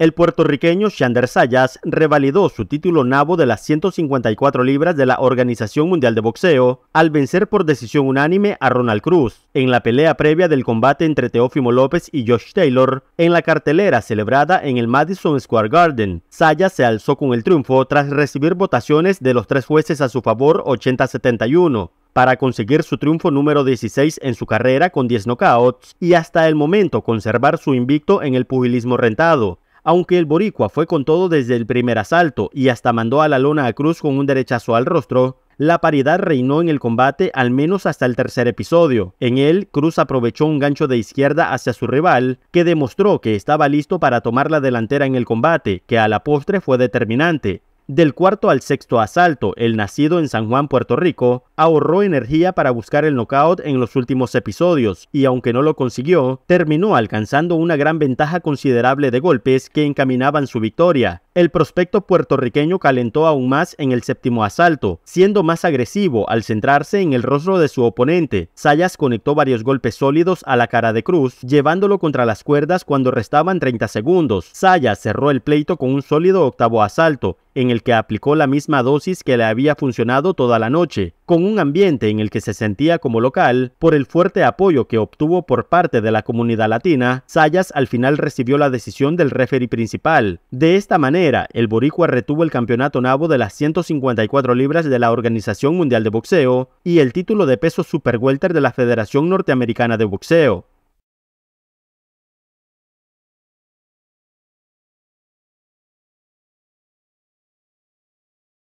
El puertorriqueño Xander Sayas revalidó su título nabo de las 154 libras de la Organización Mundial de Boxeo al vencer por decisión unánime a Ronald Cruz en la pelea previa del combate entre Teófimo López y Josh Taylor en la cartelera celebrada en el Madison Square Garden. Sayas se alzó con el triunfo tras recibir votaciones de los tres jueces a su favor 80-71 para conseguir su triunfo número 16 en su carrera con 10 knockouts y hasta el momento conservar su invicto en el pugilismo rentado, aunque el boricua fue con todo desde el primer asalto y hasta mandó a la lona a Cruz con un derechazo al rostro, la paridad reinó en el combate al menos hasta el tercer episodio. En él, Cruz aprovechó un gancho de izquierda hacia su rival, que demostró que estaba listo para tomar la delantera en el combate, que a la postre fue determinante. Del cuarto al sexto asalto, el nacido en San Juan, Puerto Rico, ahorró energía para buscar el knockout en los últimos episodios y aunque no lo consiguió, terminó alcanzando una gran ventaja considerable de golpes que encaminaban su victoria, el prospecto puertorriqueño calentó aún más en el séptimo asalto, siendo más agresivo al centrarse en el rostro de su oponente. Sayas conectó varios golpes sólidos a la cara de Cruz, llevándolo contra las cuerdas cuando restaban 30 segundos. Sayas cerró el pleito con un sólido octavo asalto, en el que aplicó la misma dosis que le había funcionado toda la noche con un ambiente en el que se sentía como local por el fuerte apoyo que obtuvo por parte de la comunidad latina, Sayas al final recibió la decisión del referee principal. De esta manera, el boricua retuvo el campeonato nabo de las 154 libras de la Organización Mundial de Boxeo y el título de peso superwelter de la Federación Norteamericana de Boxeo.